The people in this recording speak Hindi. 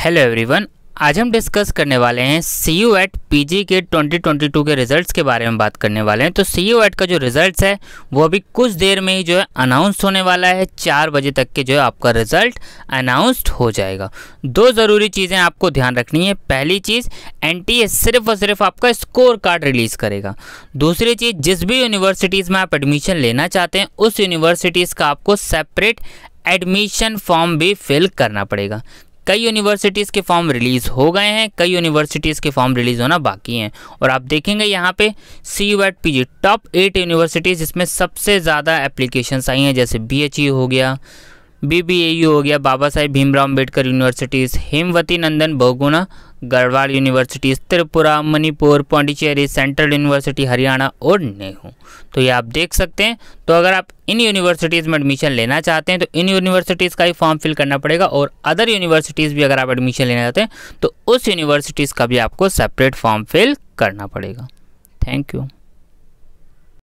हेलो एवरीवन आज हम डिस्कस करने वाले हैं C U ET P G के 2022 के रिजल्ट्स के बारे में बात करने वाले हैं तो सी यू एट का जो रिजल्ट्स है वो अभी कुछ देर में ही जो है अनाउंस होने वाला है चार बजे तक के जो है आपका रिजल्ट अनाउंस्ड हो जाएगा दो ज़रूरी चीज़ें आपको ध्यान रखनी है पहली चीज़ एन टी ए सिर्फ और सिर्फ आपका स्कोर कार्ड रिलीज़ करेगा दूसरी चीज़ जिस भी यूनिवर्सिटीज़ में आप एडमिशन लेना चाहते हैं उस यूनिवर्सिटीज़ का आपको सेपरेट एडमिशन फॉर्म भी फिल करना पड़ेगा कई यूनिवर्सिटीज़ के फॉर्म रिलीज़ हो गए हैं कई यूनिवर्सिटीज़ के फॉर्म रिलीज़ होना बाकी हैं और आप देखेंगे यहाँ पे C U P top eight universities जिसमें सबसे ज़्यादा एप्लीकेशंस आई हैं जैसे बी e हो गया बीबीएयू हो गया Baba Saheb Bhimrao Ambedkar universities Hemvati Nandan Bahuguna Garhwal universities Tripura Manipur Pondicherry central university Haryana और नेहू तो ये आप देख सकते हैं तो अगर आप इन यूनिवर्सिटीज़ में एडमिशन लेना चाहते हैं तो इन यूनिवर्सिटीज़ का ही फॉर्म फिल करना पड़ेगा और अदर यूनिवर्सिटीज़ भी अगर आप एडमिशन लेना चाहते हैं तो उस यूनिवर्सिटीज़ का भी आपको सेपरेट फॉर्म फिल करना पड़ेगा थैंक यू